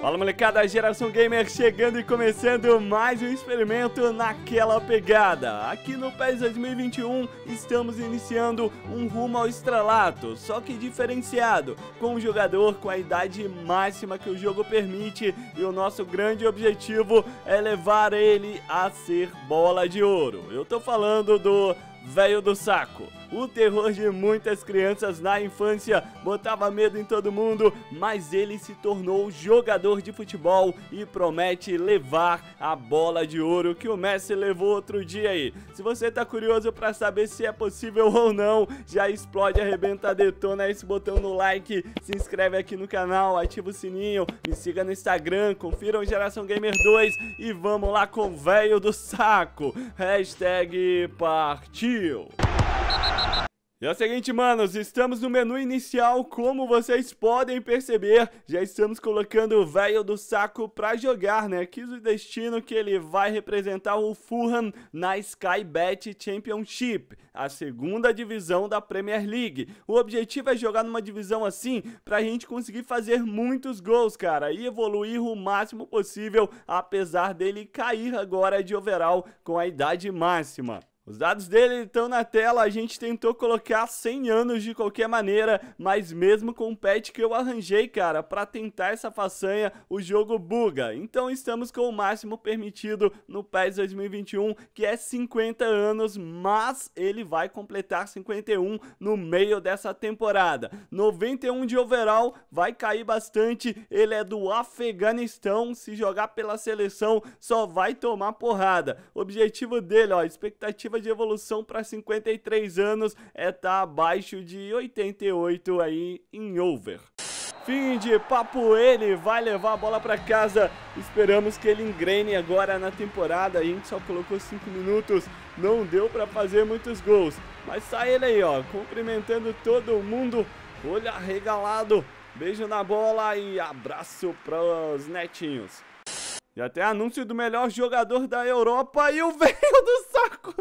Fala molecada, Geração Gamer chegando e começando mais um experimento naquela pegada. Aqui no PES 2021 estamos iniciando um rumo ao estrelato, só que diferenciado, com um jogador com a idade máxima que o jogo permite e o nosso grande objetivo é levar ele a ser bola de ouro. Eu tô falando do velho do saco o terror de muitas crianças na infância, botava medo em todo mundo, mas ele se tornou jogador de futebol e promete levar a bola de ouro que o Messi levou outro dia aí. Se você tá curioso para saber se é possível ou não, já explode, arrebenta, detona esse botão no like, se inscreve aqui no canal, ativa o sininho, me siga no Instagram, confira o Geração Gamer 2 e vamos lá com o velho do saco. Hashtag partiu! E é o seguinte, manos, estamos no menu inicial, como vocês podem perceber, já estamos colocando o velho do saco pra jogar, né? Quis o destino que ele vai representar o Fulham na Skybet Championship, a segunda divisão da Premier League. O objetivo é jogar numa divisão assim pra gente conseguir fazer muitos gols, cara, e evoluir o máximo possível, apesar dele cair agora de overall com a idade máxima. Os dados dele estão na tela, a gente tentou colocar 100 anos de qualquer maneira, mas mesmo com o patch que eu arranjei, cara, para tentar essa façanha, o jogo buga. Então estamos com o máximo permitido no PES 2021, que é 50 anos, mas ele vai completar 51 no meio dessa temporada. 91 de overall, vai cair bastante, ele é do Afeganistão, se jogar pela seleção só vai tomar porrada. Objetivo dele, ó, expectativa curva de evolução para 53 anos é tá abaixo de 88 aí em over. Fim de papo, ele vai levar a bola para casa. Esperamos que ele engrene agora na temporada. A gente só colocou 5 minutos, não deu para fazer muitos gols. Mas sai tá ele aí, ó, cumprimentando todo mundo. Olho arregalado, beijo na bola e abraço para os netinhos. Já tem anúncio do melhor jogador da Europa e o velho do saco.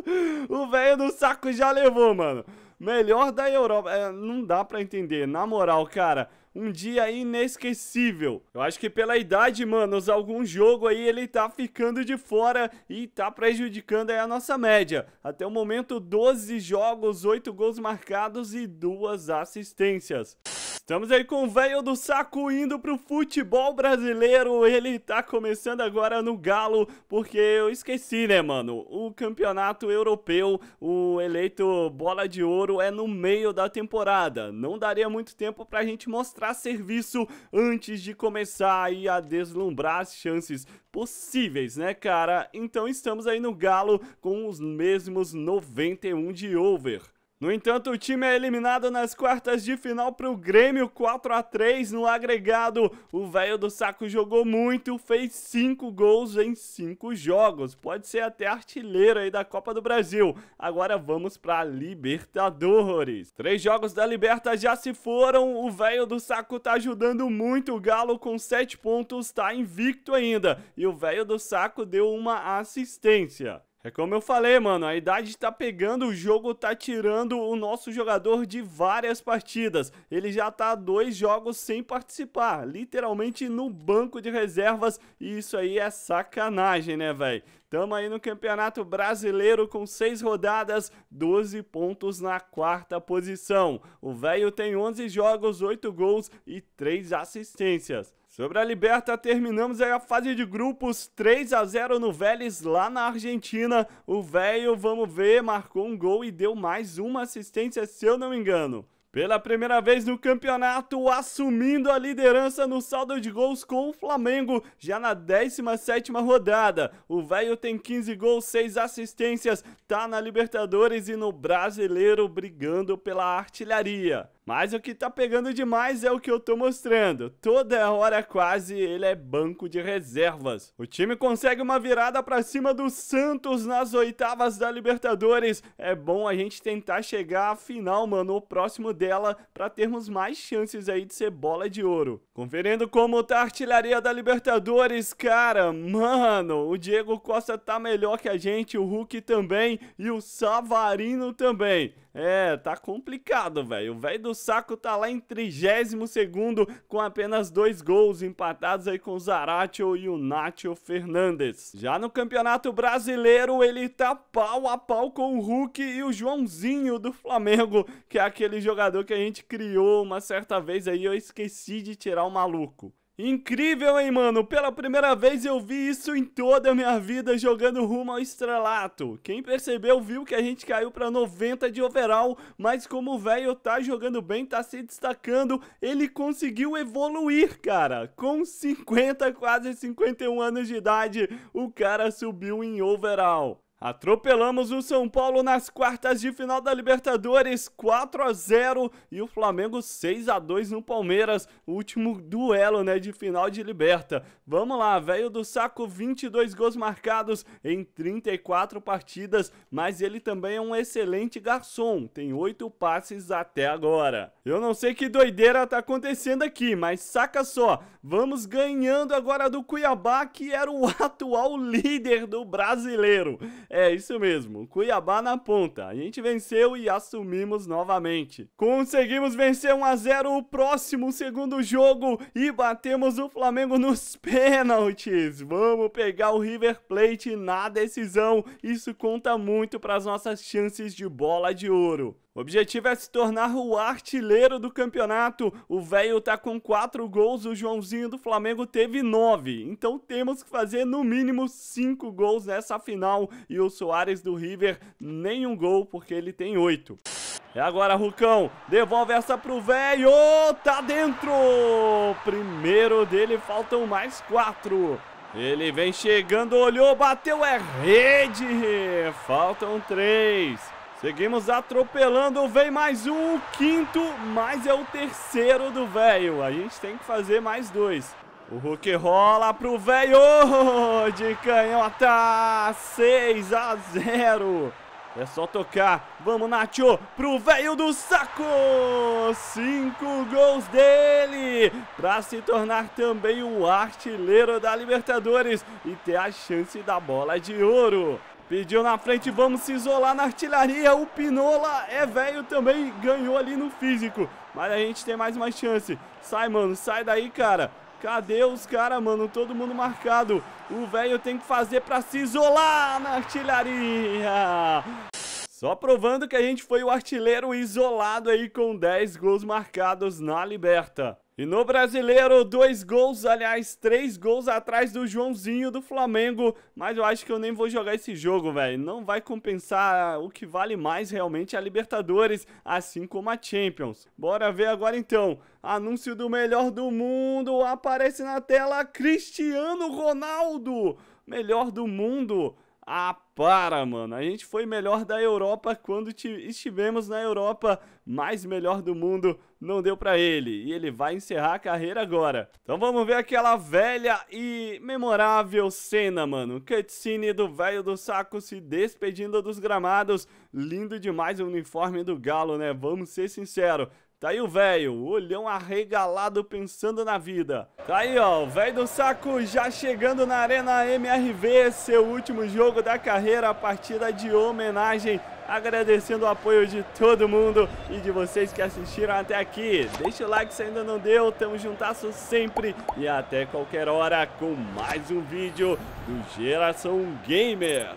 O velho do saco já levou, mano. Melhor da Europa. É, não dá pra entender. Na moral, cara. Um dia inesquecível. Eu acho que pela idade, mano, algum jogo aí ele tá ficando de fora e tá prejudicando aí a nossa média. Até o momento, 12 jogos, 8 gols marcados e duas assistências. Estamos aí com o velho do saco indo pro futebol brasileiro. Ele tá começando agora no Galo, porque eu esqueci, né, mano? O campeonato europeu, o eleito bola de ouro, é no meio da temporada. Não daria muito tempo pra gente mostrar serviço antes de começar aí a deslumbrar as chances possíveis, né, cara? Então estamos aí no Galo com os mesmos 91 de over. No entanto, o time é eliminado nas quartas de final para o Grêmio 4 a 3 no agregado. O velho do saco jogou muito, fez 5 gols em 5 jogos. Pode ser até artilheiro aí da Copa do Brasil. Agora vamos para Libertadores. Três jogos da Liberta já se foram. O velho do saco tá ajudando muito o Galo com 7 pontos, está invicto ainda. E o velho do saco deu uma assistência. É como eu falei, mano, a idade tá pegando, o jogo tá tirando o nosso jogador de várias partidas. Ele já tá dois jogos sem participar, literalmente no banco de reservas, e isso aí é sacanagem, né, velho? Tamo aí no Campeonato Brasileiro com seis rodadas, 12 pontos na quarta posição. O velho tem 11 jogos, 8 gols e 3 assistências. Sobre a Liberta, terminamos a fase de grupos 3 a 0 no Vélez lá na Argentina. O velho, vamos ver, marcou um gol e deu mais uma assistência, se eu não me engano. Pela primeira vez no campeonato, assumindo a liderança no saldo de gols com o Flamengo, já na 17ª rodada. O velho tem 15 gols, 6 assistências, tá na Libertadores e no Brasileiro brigando pela artilharia. Mas o que tá pegando demais é o que eu tô mostrando. Toda hora quase ele é banco de reservas. O time consegue uma virada para cima do Santos nas oitavas da Libertadores. É bom a gente tentar chegar à final, mano, ou próximo dela, para termos mais chances aí de ser bola de ouro. Conferindo como tá a artilharia da Libertadores, cara. Mano, o Diego Costa tá melhor que a gente, o Hulk também e o Savarino também. É, tá complicado, velho. O velho do saco tá lá em 32 segundo com apenas dois gols empatados aí com o Zaratio e o Nacho Fernandes. Já no Campeonato Brasileiro, ele tá pau a pau com o Hulk e o Joãozinho do Flamengo, que é aquele jogador que a gente criou uma certa vez aí, eu esqueci de tirar o maluco. Incrível, hein, mano? Pela primeira vez eu vi isso em toda a minha vida jogando rumo ao estrelato. Quem percebeu viu que a gente caiu pra 90 de overall, mas como o velho tá jogando bem, tá se destacando, ele conseguiu evoluir, cara. Com 50, quase 51 anos de idade, o cara subiu em overall. Atropelamos o São Paulo nas quartas de final da Libertadores, 4 a 0 e o Flamengo 6 a 2 no Palmeiras, último duelo, né, de final de Liberta. Vamos lá, velho do saco, 22 gols marcados em 34 partidas, mas ele também é um excelente garçom, tem 8 passes até agora. Eu não sei que doideira tá acontecendo aqui, mas saca só, vamos ganhando agora do Cuiabá, que era o atual líder do brasileiro. É isso mesmo, Cuiabá na ponta. A gente venceu e assumimos novamente. Conseguimos vencer 1 a 0 o próximo segundo jogo e batemos o Flamengo nos pênaltis. Vamos pegar o River Plate na decisão. Isso conta muito para as nossas chances de bola de ouro. O objetivo é se tornar o artilheiro do campeonato. O velho tá com 4 gols, o Joãozinho do Flamengo teve 9. Então temos que fazer no mínimo 5 gols nessa final. E o Soares do River, nenhum gol, porque ele tem 8. É agora, Rucão. Devolve essa pro velho. Tá dentro! Primeiro dele, faltam mais quatro. Ele vem chegando, olhou, bateu, é rede! Faltam três. Seguimos atropelando, vem mais um, quinto, mas é o terceiro do velho. A gente tem que fazer mais dois. O Hulk rola pro velho de canhota, tá 6 a 0. É só tocar, vamos Nacho, pro velho do saco, cinco gols dele, para se tornar também o artilheiro da Libertadores e ter a chance da bola de ouro. Pediu na frente, vamos se isolar na artilharia. O Pinola é velho também, ganhou ali no físico. Mas a gente tem mais uma chance. Sai, mano, sai daí, cara. Cadê os caras, mano? Todo mundo marcado. O velho tem que fazer pra se isolar na artilharia. Só provando que a gente foi o artilheiro isolado aí com 10 gols marcados na liberta. E no brasileiro, dois gols, aliás, três gols atrás do Joãozinho do Flamengo. Mas eu acho que eu nem vou jogar esse jogo, velho. Não vai compensar o que vale mais realmente a Libertadores, assim como a Champions. Bora ver agora então. Anúncio do melhor do mundo. Aparece na tela Cristiano Ronaldo. Melhor do mundo. Ah, para, mano. A gente foi melhor da Europa quando estivemos na Europa, mais melhor do mundo não deu para ele. E ele vai encerrar a carreira agora. Então vamos ver aquela velha e memorável cena, mano. Cutscene do velho do saco se despedindo dos gramados. Lindo demais o uniforme do Galo, né? Vamos ser sinceros. Tá aí o velho, olhão arregalado pensando na vida. Tá aí, ó, o velho do saco já chegando na Arena MRV, seu último jogo da carreira, a partida de homenagem. Agradecendo o apoio de todo mundo e de vocês que assistiram até aqui. Deixa o like se ainda não deu, tamo juntasso sempre e até qualquer hora com mais um vídeo do Geração Gamer.